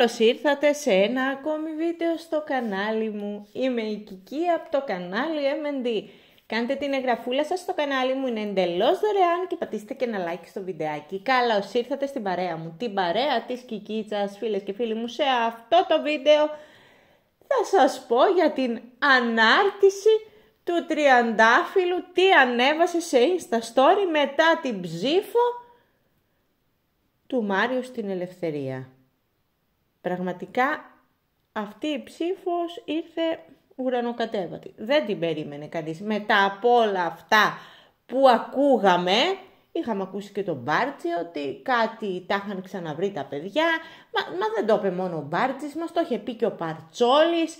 Καλώς ήρθατε σε ένα ακόμη βίντεο στο κανάλι μου. Είμαι η Κική από το κανάλι MND Κάντε την εγγραφούλα σας στο κανάλι μου, είναι εντελώς δωρεάν και πατήστε και ένα like στο βιντεάκι. Καλώς ήρθατε στην παρέα μου, την παρέα της Κικίτσας, φίλες και φίλοι μου, σε αυτό το βίντεο θα σας πω για την ανάρτηση του τριαντάφυλλου τι ανέβασε σε Insta Story μετά την ψήφο του Μάριου στην Ελευθερία. Πραγματικά αυτή η ψήφος ήρθε ουρανοκατέβατη. Δεν την περίμενε κανείς. Μετά από όλα αυτά που ακούγαμε, είχαμε ακούσει και τον Μπάρτζη ότι κάτι τα είχαν ξαναβρει τα παιδιά. Μα, δεν το είπε μόνο ο Μπάρτζης, μας το είχε πει και ο Παρτσόλης.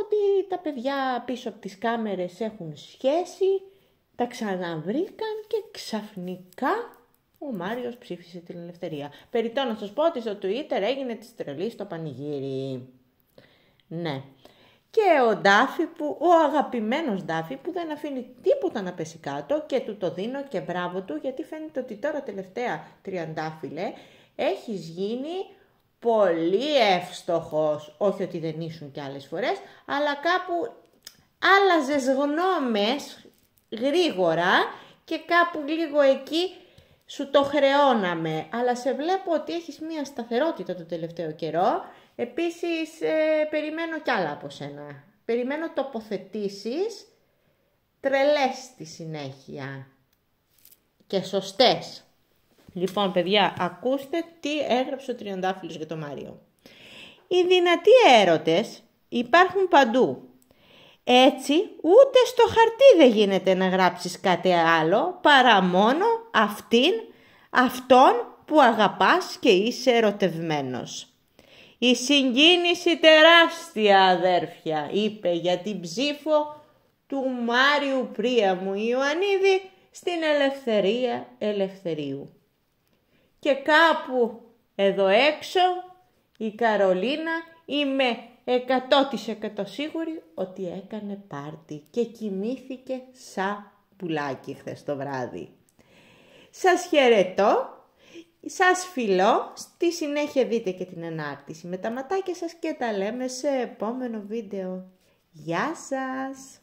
ότι τα παιδιά πίσω από τις κάμερες έχουν σχέση, τα ξαναβρήκαν και ξαφνικά ο Μάριος ψήφισε την ελευθερία. Περιτώ να σας πω ότι στο Twitter έγινε της τρελής στο πανηγύρι. Ναι. Και ο Ντάφι, που, ο αγαπημένος Ντάφι που δεν αφήνει τίποτα να πέσει κάτω και του το δίνω και μπράβο του γιατί φαίνεται ότι τώρα τελευταία τριαντάφιλε έχεις γίνει πολύ εύστοχος. Όχι ότι δεν ήσουν και άλλες φορές, αλλά κάπου άλλαζες γνώμες γρήγορα και κάπου λίγο εκεί σου το χρεώναμε, αλλά σε βλέπω ότι έχεις μία σταθερότητα το τελευταίο καιρό. Επίσης, ε, περιμένω κι άλλα από σένα. Περιμένω τοποθετήσεις τρελές στη συνέχεια και σωστές. Λοιπόν, παιδιά, ακούστε τι έγραψε ο Τριαντάφυλλος για το Μάριο. Οι δυνατοί έρωτες υπάρχουν παντού. Έτσι, ούτε στο χαρτί δεν γίνεται να γράψεις κάτι άλλο, παρά μόνο αυτήν, αυτόν που αγαπάς και είσαι ερωτευμένος. «Η συγκίνηση τεράστια αδέρφια» είπε για την ψήφο του Μάριου Πρίαμου Ιωαννίδη στην Ελευθερία Ελευθερίου. Και κάπου εδώ έξω η Καρολίνα είμαι 100% σίγουρη ότι έκανε πάρτι και κοιμήθηκε σαν πουλάκι χθες το βράδυ. Σας χαιρετώ, σας φιλώ, στη συνέχεια δείτε και την ανάρτηση με τα ματάκια σας και τα λέμε σε επόμενο βίντεο. Γεια σας!